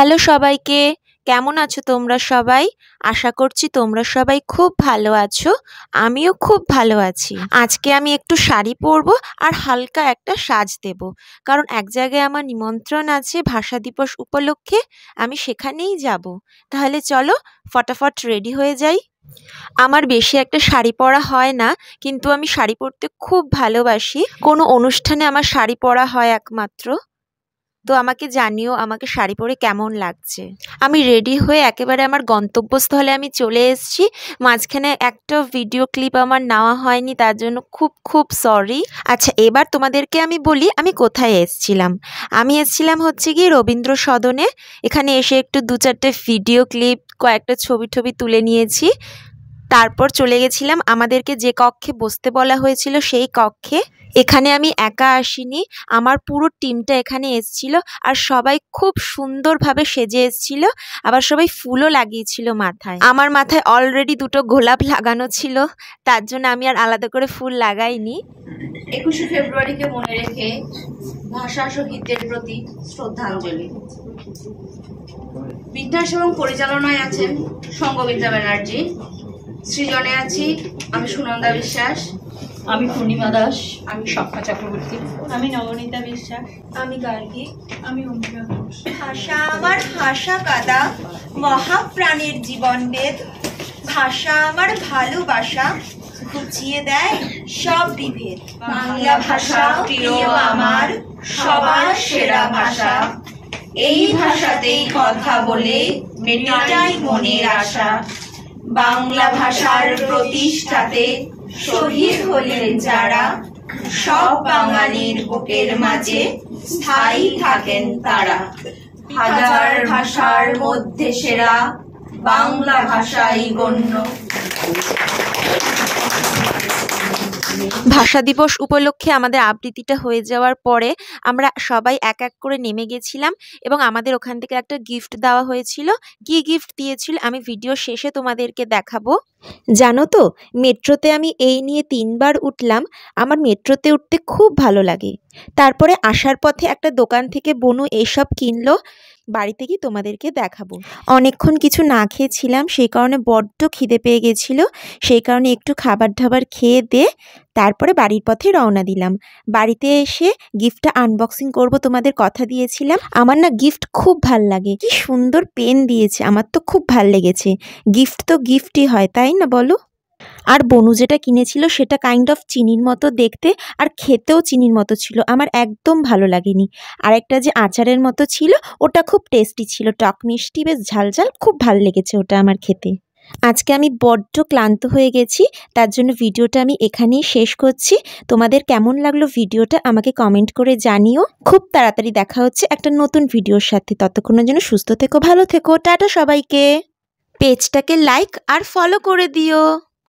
hello সবাইকে কেমন আছো তোমরা সবাই আশা করছি তোমরা সবাই খুব ভালো আছো আমিও খুব ভালো আছি আজকে আমি একটু শাড়ি পরবো আর হালকা একটা সাজ দেব কারণ এক জায়গায় আমার নিমন্ত্রণ আছে ভাষা দিবস উপলক্ষে আমি সেখানেই যাব তাহলে চলো ফটাফট রেডি হয়ে যাই আমার বেশি একটা শাড়ি পরা হয় না কিন্তু আমি শাড়ি পরতে খুব ভালোবাসি কোনো অনুষ্ঠানে আমার শাড়ি পরা হয় একমাত্র তো আমাকে জানিও আমাকে শাড়ি পরে কেমন লাগছে আমি রেডি হয়ে একেবারে আমার গন্তব্যস্থলে আমি চলে এসেছি মাঝখানে একটা ভিডিও ক্লিপ আমার নেওয়া হয়নি তার জন্য খুব খুব সরি আচ্ছা এবার তোমাদেরকে আমি বলি আমি কোথায় এসছিলাম আমি এসছিলাম হচ্ছে গিয়ে রবীন্দ্র সদনে এখানে এসে একটু দু চারটে ভিডিও ক্লিপ কয়েকটা ছবি টবি তুলে নিয়েছি তারপর চলে গেছিলাম আমাদেরকে যে কক্ষে বসতে বলা হয়েছিল সেই কক্ষে এখানে আমি একা আসিনি আমার পুরো টিমটা এখানে এসছিল আর সবাই খুব সুন্দরভাবে সেজে এসছিল আবার সবাই ফুলও লাগিয়েছিল মাথায় আমার মাথায় অলরেডি দুটো গোলাপ লাগানো ছিল তার জন্য আমি আর আলাদা করে ফুল লাগাইনি একুশে ফেব্রুয়ারিকে মনে রেখে ভাষা শহীদদের প্রতি শ্রদ্ধাঞ্জলি বিন্যাস এবং পরিচালনায় আছেন সঙ্গমিত্রা ব্যানার্জি সৃজনে আছি আমি সুনন্দা বিশ্বাস আমি পূর্ণিমা দাস আমি স্বপ্না চক্রবর্তী আমি নবনীতা বিশ্বাস আমি গার্গী আমি অঙ্কিতা ঘোষ ভাষা আমার ভাষা কাদা মহাপ্রাণের জীবন বেদ ভাষা আমার ভালোবাসা ঘুচিয়ে দেয় সব বিভেদ বাংলা ভাষা প্রিয় আমার সবার সেরা ভাষা এই ভাষাতেই কথা বলে মেটাই মনের আশা বাংলা ভাষার প্রতিষ্ঠাতে শহীদ হলেন যারা সব বাঙালির বুকের মাঝে স্থায়ী থাকেন তারা হাজার ভাষার মধ্যে সেরা বাংলা ভাষাই গণ্য ভাষা দিবস উপলক্ষে আমাদের আবৃত্তিটা হয়ে যাওয়ার পরে আমরা সবাই এক এক করে নেমে গেছিলাম এবং আমাদের ওখান থেকে একটা গিফট দেওয়া হয়েছিল কি গিফট দিয়েছিল আমি ভিডিও শেষে তোমাদেরকে দেখাবো জানো তো মেট্রোতে আমি এই নিয়ে তিনবার উঠলাম আমার মেট্রোতে উঠতে খুব ভালো লাগে তারপরে আসার পথে একটা দোকান থেকে বনু এইসব কিনলো বাড়িতে গিয়ে তোমাদেরকে দেখাবো অনেকক্ষণ কিছু না খেয়েছিলাম সেই কারণে বড্ড খিদে পেয়ে গেছিলো সেই কারণে একটু খাবার দাবার খেয়ে দে তারপরে বাড়ির পথে রওনা দিলাম বাড়িতে এসে গিফটটা আনবক্সিং করব তোমাদের কথা দিয়েছিলাম আমার না গিফট খুব ভাল লাগে কি সুন্দর পেন দিয়েছে আমার তো খুব ভাল লেগেছে গিফট তো গিফটই হয় তাই না বলো আর বনু যেটা কিনেছিল সেটা কাইন্ড অফ চিনির মতো দেখতে আর খেতেও চিনির মতো ছিল আমার একদম ভালো লাগেনি আর একটা যে আচারের মতো ছিল ওটা খুব টেস্টি ছিল টক মিষ্টি বেশ ঝালঝাল খুব ভাল লেগেছে ওটা আমার খেতে আজকে আমি বড্ড ক্লান্ত হয়ে গেছি তার জন্য ভিডিওটা আমি এখানেই শেষ করছি তোমাদের কেমন লাগলো ভিডিওটা আমাকে কমেন্ট করে জানিও খুব তাড়াতাড়ি দেখা হচ্ছে একটা নতুন ভিডিওর সাথে ততক্ষণের জন্য সুস্থ থেকো ভালো থেকো টাটা সবাইকে পেজটাকে লাইক আর ফলো করে দিও